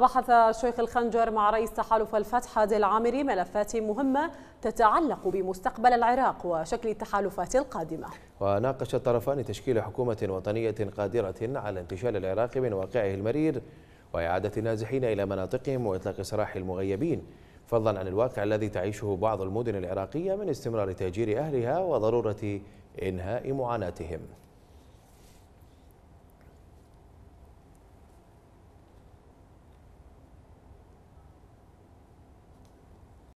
بحث الشيخ الخنجر مع رئيس تحالف الفتح هادي العامري ملفات مهمة تتعلق بمستقبل العراق وشكل التحالفات القادمة وناقش الطرفان تشكيل حكومة وطنية قادرة على انتشال العراق من واقعه المرير وإعادة النازحين إلى مناطقهم وإطلاق سراح المغيبين فضلا عن الواقع الذي تعيشه بعض المدن العراقية من استمرار تهجير أهلها وضرورة إنهاء معاناتهم